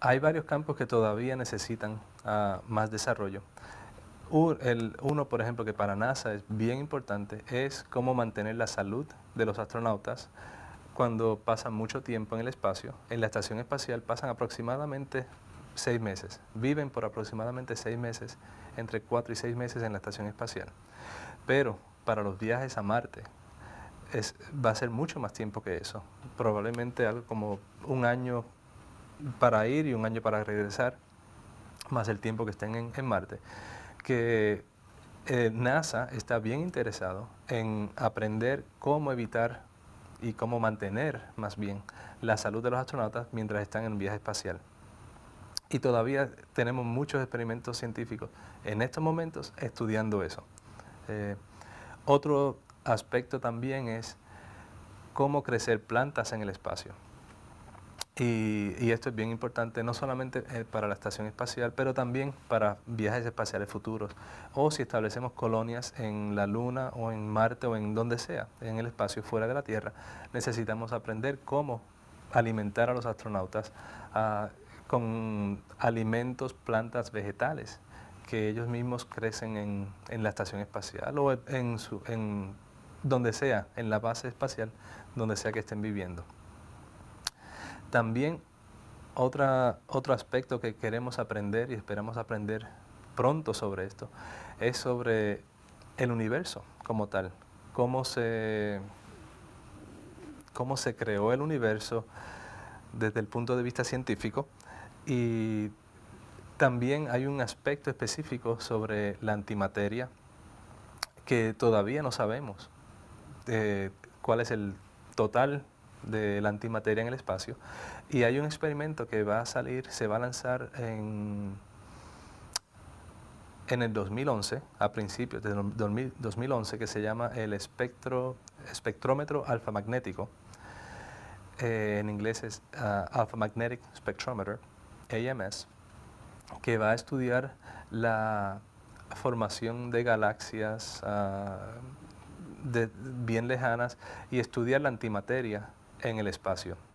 Hay varios campos que todavía necesitan ah, más desarrollo. uno, por ejemplo, que para NASA es bien importante, es cómo mantener la salud de los astronautas cuando pasan mucho tiempo en el espacio. En la estación espacial pasan aproximadamente seis meses, viven por aproximadamente seis meses, entre cuatro y seis meses en la estación espacial. Pero para los viajes a Marte va a ser mucho más tiempo que eso, probablemente algo como un año para ir y un año para regresar, más el tiempo que estén en, Marte, que eh, NASA está bien interesado en aprender cómo evitar y cómo mantener más bien la salud de los astronautas mientras están en un viaje espacial. Y todavía tenemos muchos experimentos científicos en estos momentos estudiando eso. Eh, otro aspecto también es cómo crecer plantas en el espacio. Y, esto es bien importante, no solamente eh, para la estación espacial, pero también para viajes espaciales futuros, o si establecemos colonias en la Luna o en Marte o en donde sea, en el espacio fuera de la Tierra, necesitamos aprender cómo alimentar a los astronautas ah, con alimentos, plantas vegetales que ellos mismos crecen en, la estación espacial o en donde sea, en la base espacial, donde sea que estén viviendo. También otro aspecto que queremos aprender y esperamos aprender pronto sobre esto es sobre el universo como tal, cómo se, cómo se creó el universo desde el punto de vista científico y también hay un aspecto específico sobre la antimateria que todavía no sabemos eh, cuál es el total de la antimateria en el espacio. Y hay un experimento que va a salir, se va a lanzar en, en el 2011, a principios de 2011, que se llama el espectro, espectrómetro alfamagnético. Eh, en inglés es ah, Alpha Magnetic Spectrometer, AMS, que va a estudiar la formación de galaxias ah, bien lejanas y estudiar la antimateria en el espacio.